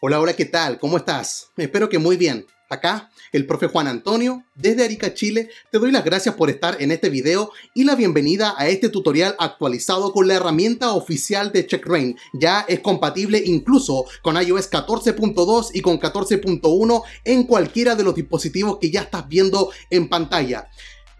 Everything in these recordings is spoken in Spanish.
Hola, hola, ¿qué tal? ¿Cómo estás? Espero que muy bien. Acá, el profe Juan Antonio, desde Arica, Chile, te doy las gracias por estar en este video y la bienvenida a este tutorial actualizado con la herramienta oficial de CheckRain. Ya es compatible incluso con iOS 14.2 y con 14.1 en cualquiera de los dispositivos que ya estás viendo en pantalla.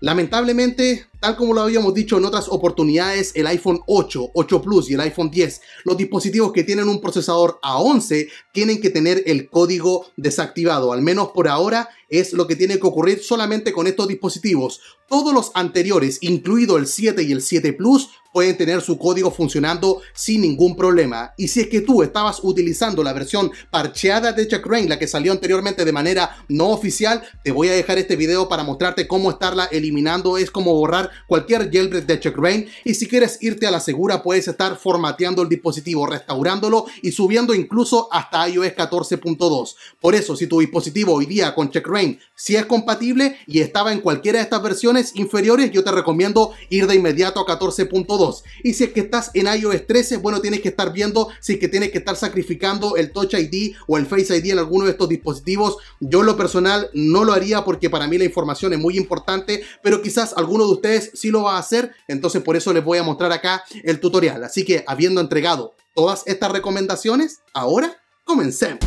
Lamentablemente, tal como lo habíamos dicho en otras oportunidades, el iPhone 8, 8 Plus y el iPhone 10, los dispositivos que tienen un procesador A11 tienen que tener el código desactivado. Al menos por ahora es lo que tiene que ocurrir solamente con estos dispositivos. Todos los anteriores, incluido el 7 y el 7 Plus, pueden tener su código funcionando sin ningún problema. Y si es que tú estabas utilizando la versión parcheada de Checkrain, la que salió anteriormente de manera no oficial, te voy a dejar este video para mostrarte cómo estarla eliminando. Es como borrar cualquier jailbreak de Checkrain. Y si quieres irte a la segura, puedes estar formateando el dispositivo, restaurándolo y subiendo incluso hasta iOS 14.2. Por eso, si tu dispositivo hoy día con Checkrain si es compatible y estaba en cualquiera de estas versiones inferiores, yo te recomiendo ir de inmediato a 14.2 y si es que estás en iOS 13, bueno, tienes que estar viendo si es que tienes que estar sacrificando el Touch ID o el Face ID en alguno de estos dispositivos. Yo en lo personal no lo haría porque para mí la información es muy importante, pero quizás alguno de ustedes sí lo va a hacer. Entonces por eso les voy a mostrar acá el tutorial. Así que habiendo entregado todas estas recomendaciones, ahora comencemos.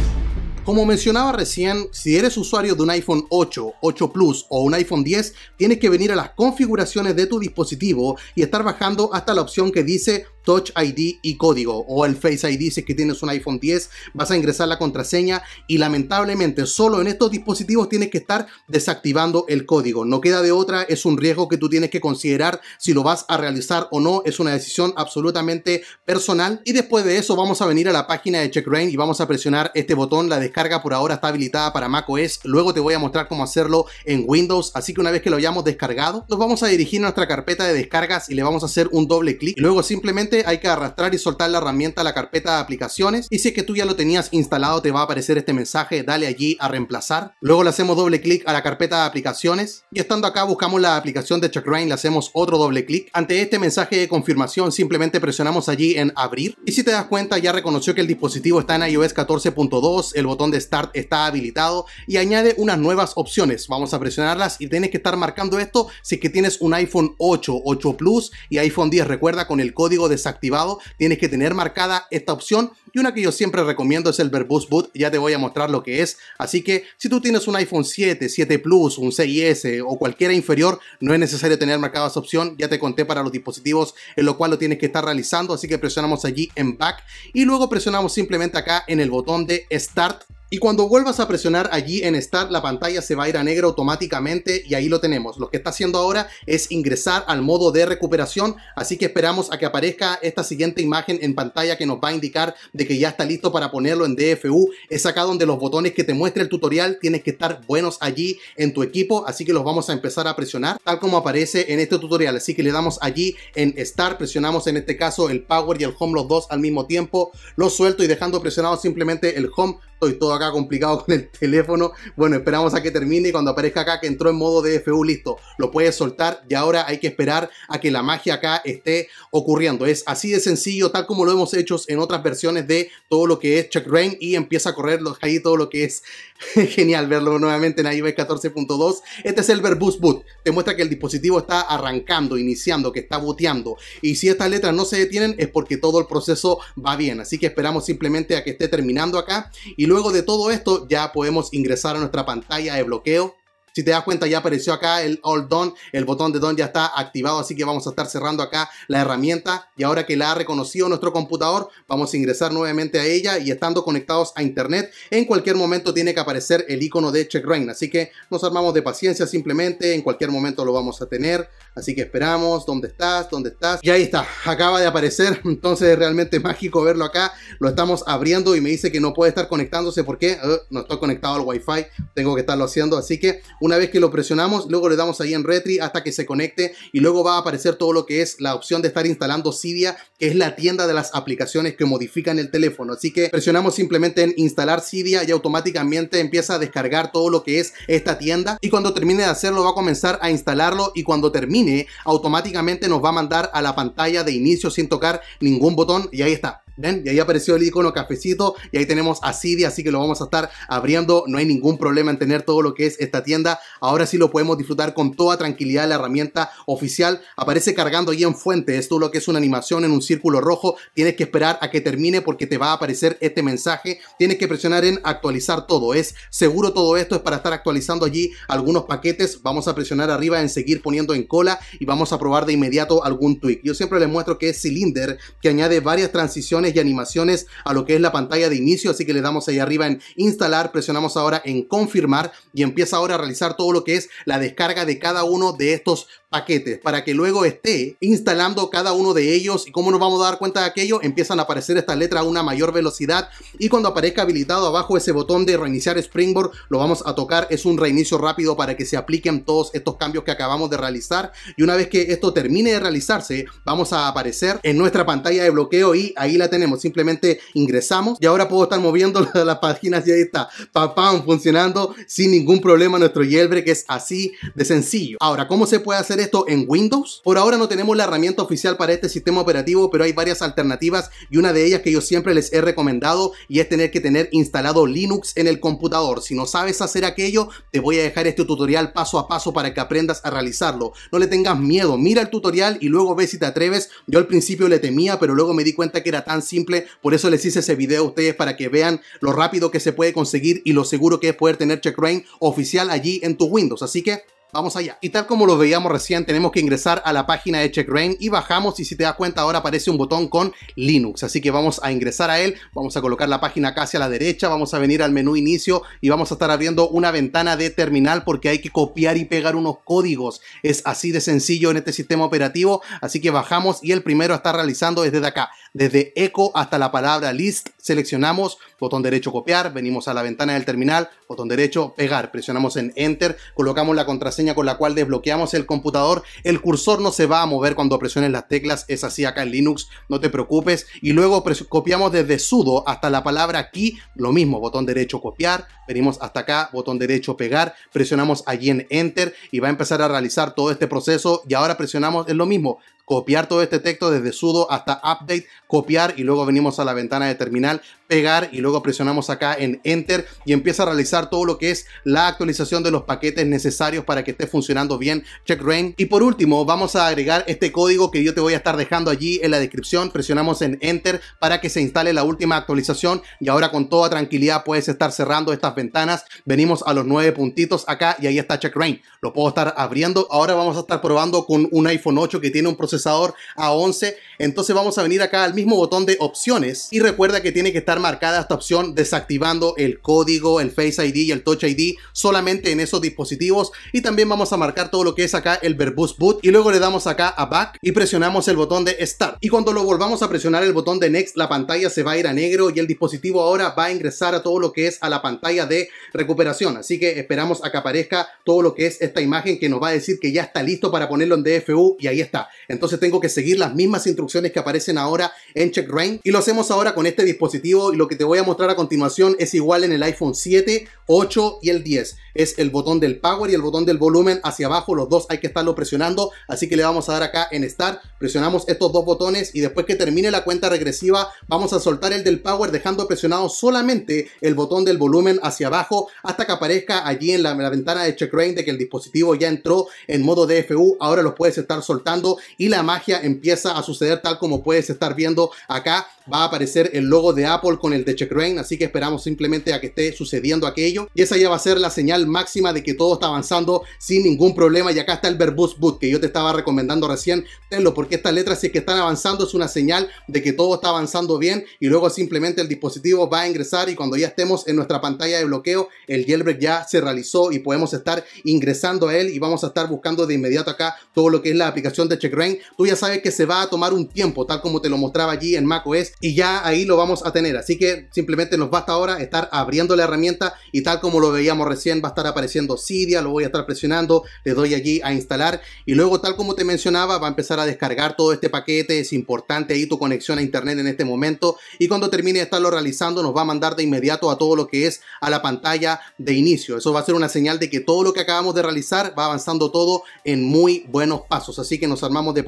Como mencionaba recién, si eres usuario de un iPhone 8, 8 Plus o un iPhone 10, tienes que venir a las configuraciones de tu dispositivo y estar bajando hasta la opción que dice Touch ID y código o el Face ID si es que tienes un iPhone 10 vas a ingresar la contraseña y lamentablemente solo en estos dispositivos tienes que estar desactivando el código no queda de otra es un riesgo que tú tienes que considerar si lo vas a realizar o no es una decisión absolutamente personal y después de eso vamos a venir a la página de CheckRain y vamos a presionar este botón la descarga por ahora está habilitada para macOS luego te voy a mostrar cómo hacerlo en Windows así que una vez que lo hayamos descargado nos vamos a dirigir a nuestra carpeta de descargas y le vamos a hacer un doble clic y luego simplemente hay que arrastrar y soltar la herramienta a la carpeta de aplicaciones y si es que tú ya lo tenías instalado te va a aparecer este mensaje, dale allí a reemplazar. Luego le hacemos doble clic a la carpeta de aplicaciones y estando acá buscamos la aplicación de y le hacemos otro doble clic. Ante este mensaje de confirmación simplemente presionamos allí en abrir y si te das cuenta ya reconoció que el dispositivo está en iOS 14.2, el botón de Start está habilitado y añade unas nuevas opciones. Vamos a presionarlas y tienes que estar marcando esto si es que tienes un iPhone 8, 8 Plus y iPhone 10. Recuerda con el código de activado, tienes que tener marcada esta opción y una que yo siempre recomiendo es el Verbose Boot, ya te voy a mostrar lo que es, así que si tú tienes un iPhone 7, 7 Plus, un 6S o cualquiera inferior, no es necesario tener marcada esa opción, ya te conté para los dispositivos en lo cual lo tienes que estar realizando, así que presionamos allí en Back y luego presionamos simplemente acá en el botón de Start y cuando vuelvas a presionar allí en Start, la pantalla se va a ir a negro automáticamente y ahí lo tenemos. Lo que está haciendo ahora es ingresar al modo de recuperación, así que esperamos a que aparezca esta siguiente imagen en pantalla que nos va a indicar de que ya está listo para ponerlo en DFU. Es acá donde los botones que te muestra el tutorial tienes que estar buenos allí en tu equipo, así que los vamos a empezar a presionar tal como aparece en este tutorial. Así que le damos allí en Start, presionamos en este caso el Power y el Home los dos al mismo tiempo, lo suelto y dejando presionado simplemente el Home Estoy todo acá complicado con el teléfono. Bueno, esperamos a que termine y cuando aparezca acá que entró en modo DFU, listo. Lo puedes soltar y ahora hay que esperar a que la magia acá esté ocurriendo. Es así de sencillo, tal como lo hemos hecho en otras versiones de todo lo que es Check Rain y empieza a correr ahí todo lo que es genial verlo nuevamente en iOS 14.2. Este es el Verboost Boot. Te muestra que el dispositivo está arrancando, iniciando, que está boteando Y si estas letras no se detienen es porque todo el proceso va bien. Así que esperamos simplemente a que esté terminando acá y y luego de todo esto ya podemos ingresar a nuestra pantalla de bloqueo si te das cuenta, ya apareció acá el All Done, el botón de Done ya está activado, así que vamos a estar cerrando acá la herramienta y ahora que la ha reconocido nuestro computador, vamos a ingresar nuevamente a ella y estando conectados a internet, en cualquier momento tiene que aparecer el icono de Check Rain, así que nos armamos de paciencia simplemente, en cualquier momento lo vamos a tener, así que esperamos, ¿dónde estás? ¿dónde estás? Y ahí está, acaba de aparecer, entonces es realmente mágico verlo acá, lo estamos abriendo y me dice que no puede estar conectándose porque uh, no estoy conectado al wifi, tengo que estarlo haciendo, así que una vez que lo presionamos, luego le damos ahí en Retry hasta que se conecte y luego va a aparecer todo lo que es la opción de estar instalando Cydia, que es la tienda de las aplicaciones que modifican el teléfono. Así que presionamos simplemente en instalar Cydia y automáticamente empieza a descargar todo lo que es esta tienda y cuando termine de hacerlo va a comenzar a instalarlo y cuando termine automáticamente nos va a mandar a la pantalla de inicio sin tocar ningún botón y ahí está, ¿Ven? Y ahí apareció el icono cafecito y ahí tenemos a Sidi, así que lo vamos a estar abriendo. No hay ningún problema en tener todo lo que es esta tienda. Ahora sí lo podemos disfrutar con toda tranquilidad. La herramienta oficial aparece cargando ahí en fuente. Esto lo que es una animación en un círculo rojo. Tienes que esperar a que termine porque te va a aparecer este mensaje. Tienes que presionar en actualizar todo. Es seguro todo esto, es para estar actualizando allí algunos paquetes. Vamos a presionar arriba en seguir poniendo en cola y vamos a probar de inmediato algún tweak. Yo siempre les muestro que es Cylinder que añade varias transiciones y animaciones a lo que es la pantalla de inicio, así que le damos ahí arriba en instalar, presionamos ahora en confirmar y empieza ahora a realizar todo lo que es la descarga de cada uno de estos paquetes para que luego esté instalando cada uno de ellos y como nos vamos a dar cuenta de aquello, empiezan a aparecer estas letras a una mayor velocidad y cuando aparezca habilitado abajo ese botón de reiniciar Springboard lo vamos a tocar, es un reinicio rápido para que se apliquen todos estos cambios que acabamos de realizar y una vez que esto termine de realizarse vamos a aparecer en nuestra pantalla de bloqueo y ahí la tenemos. Simplemente ingresamos y ahora puedo estar moviendo las páginas y ahí está. Pam, funcionando sin ningún problema nuestro yelbre que Es así de sencillo. Ahora, ¿cómo se puede hacer esto en Windows? Por ahora no tenemos la herramienta oficial para este sistema operativo, pero hay varias alternativas y una de ellas que yo siempre les he recomendado y es tener que tener instalado Linux en el computador. Si no sabes hacer aquello, te voy a dejar este tutorial paso a paso para que aprendas a realizarlo. No le tengas miedo, mira el tutorial y luego ve si te atreves. Yo al principio le temía, pero luego me di cuenta que era tan simple. Por eso les hice ese video a ustedes para que vean lo rápido que se puede conseguir y lo seguro que es poder tener CheckRain oficial allí en tu Windows. Así que Vamos allá. Y tal como lo veíamos recién, tenemos que ingresar a la página de CheckRain y bajamos y si te das cuenta ahora aparece un botón con Linux. Así que vamos a ingresar a él, vamos a colocar la página acá hacia la derecha, vamos a venir al menú inicio y vamos a estar abriendo una ventana de terminal porque hay que copiar y pegar unos códigos. Es así de sencillo en este sistema operativo, así que bajamos y el primero está realizando desde acá. Desde eco hasta la palabra list seleccionamos, botón derecho copiar, venimos a la ventana del terminal, botón derecho pegar, presionamos en enter, colocamos la contraseña con la cual desbloqueamos el computador, el cursor no se va a mover cuando presiones las teclas, es así acá en Linux, no te preocupes, y luego copiamos desde sudo hasta la palabra key, lo mismo, botón derecho copiar, venimos hasta acá, botón derecho pegar, presionamos allí en enter y va a empezar a realizar todo este proceso y ahora presionamos, es lo mismo, copiar todo este texto desde sudo hasta update, copiar y luego venimos a la ventana de terminal, pegar y luego presionamos acá en enter y empieza a realizar todo lo que es la actualización de los paquetes necesarios para que esté funcionando bien rain Y por último, vamos a agregar este código que yo te voy a estar dejando allí en la descripción. Presionamos en enter para que se instale la última actualización y ahora con toda tranquilidad puedes estar cerrando estas ventanas. Venimos a los nueve puntitos acá y ahí está rain Lo puedo estar abriendo. Ahora vamos a estar probando con un iPhone 8 que tiene un proceso. A11. Entonces vamos a venir acá al mismo botón de opciones y recuerda que tiene que estar marcada esta opción desactivando el código, el Face ID y el Touch ID solamente en esos dispositivos y también vamos a marcar todo lo que es acá el verbose boot y luego le damos acá a back y presionamos el botón de start y cuando lo volvamos a presionar el botón de next la pantalla se va a ir a negro y el dispositivo ahora va a ingresar a todo lo que es a la pantalla de recuperación así que esperamos a que aparezca todo lo que es esta imagen que nos va a decir que ya está listo para ponerlo en DFU y ahí está entonces entonces tengo que seguir las mismas instrucciones que aparecen ahora en check rain y lo hacemos ahora con este dispositivo y lo que te voy a mostrar a continuación es igual en el iPhone 7, 8 y el 10. Es el botón del power y el botón del volumen hacia abajo, los dos hay que estarlo presionando, así que le vamos a dar acá en Start, presionamos estos dos botones y después que termine la cuenta regresiva vamos a soltar el del power dejando presionado solamente el botón del volumen hacia abajo hasta que aparezca allí en la, ventana de check rain de que el dispositivo ya entró en modo DFU, ahora los puedes estar soltando y la la magia empieza a suceder tal como puedes estar viendo acá. Va a aparecer el logo de Apple con el de Check así que esperamos simplemente a que esté sucediendo aquello. Y esa ya va a ser la señal máxima de que todo está avanzando sin ningún problema. Y acá está el verbus Boot que yo te estaba recomendando recién. Tenlo, porque estas letras, si es que están avanzando, es una señal de que todo está avanzando bien. Y luego simplemente el dispositivo va a ingresar. Y cuando ya estemos en nuestra pantalla de bloqueo, el jailbreak ya se realizó y podemos estar ingresando a él. Y vamos a estar buscando de inmediato acá todo lo que es la aplicación de CheckRain tú ya sabes que se va a tomar un tiempo, tal como te lo mostraba allí en macOS, y ya ahí lo vamos a tener. Así que simplemente nos basta ahora estar abriendo la herramienta y tal como lo veíamos recién, va a estar apareciendo Cydia, lo voy a estar presionando, le doy allí a instalar y luego tal como te mencionaba, va a empezar a descargar todo este paquete, es importante ahí tu conexión a internet en este momento y cuando termine de estarlo realizando nos va a mandar de inmediato a todo lo que es a la pantalla de inicio. Eso va a ser una señal de que todo lo que acabamos de realizar va avanzando todo en muy buenos pasos, así que nos armamos de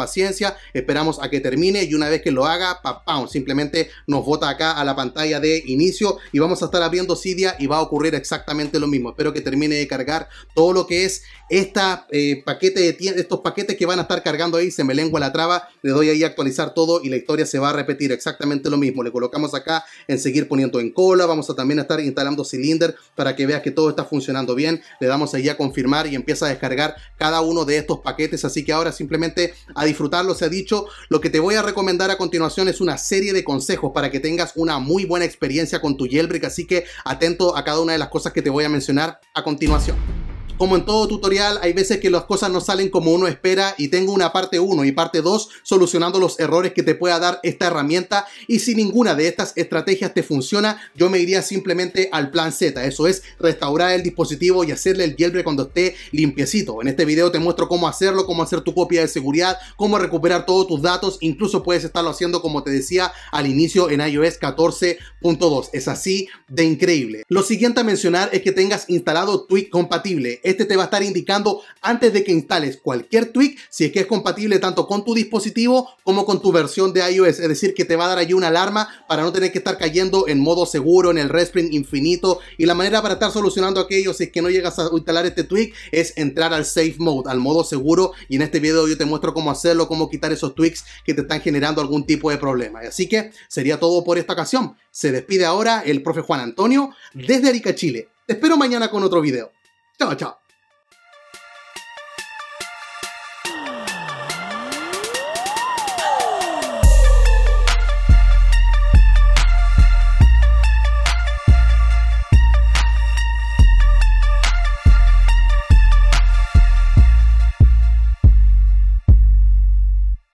esperamos a que termine y una vez que lo haga, pa, simplemente nos vota acá a la pantalla de inicio y vamos a estar abriendo Cydia y va a ocurrir exactamente lo mismo. Espero que termine de cargar todo lo que es esta eh, paquete de estos paquetes que van a estar cargando ahí, se me lengua la traba, le doy ahí a actualizar todo y la historia se va a repetir exactamente lo mismo. Le colocamos acá en seguir poniendo en cola, vamos a también estar instalando Cylinder para que veas que todo está funcionando bien. Le damos ahí a confirmar y empieza a descargar cada uno de estos paquetes, así que ahora simplemente a disfrutarlo. Se ha dicho, lo que te voy a recomendar a continuación es una serie de consejos para que tengas una muy buena experiencia con tu jailbreak, así que atento a cada una de las cosas que te voy a mencionar a continuación como en todo tutorial, hay veces que las cosas no salen como uno espera y tengo una parte 1 y parte 2 solucionando los errores que te pueda dar esta herramienta y si ninguna de estas estrategias te funciona, yo me iría simplemente al plan Z, eso es restaurar el dispositivo y hacerle el jailbreak cuando esté limpiecito. En este video te muestro cómo hacerlo, cómo hacer tu copia de seguridad, cómo recuperar todos tus datos, incluso puedes estarlo haciendo como te decía al inicio en iOS 14.2. Es así de increíble. Lo siguiente a mencionar es que tengas instalado Tweak compatible este te va a estar indicando antes de que instales cualquier tweak si es que es compatible tanto con tu dispositivo como con tu versión de iOS. Es decir, que te va a dar allí una alarma para no tener que estar cayendo en modo seguro, en el Respring infinito. Y la manera para estar solucionando aquello si es que no llegas a instalar este tweak es entrar al safe mode, al modo seguro. Y en este video yo te muestro cómo hacerlo, cómo quitar esos tweaks que te están generando algún tipo de problema. Así que sería todo por esta ocasión. Se despide ahora el profe Juan Antonio desde Arica, Chile. Te espero mañana con otro video. 大家。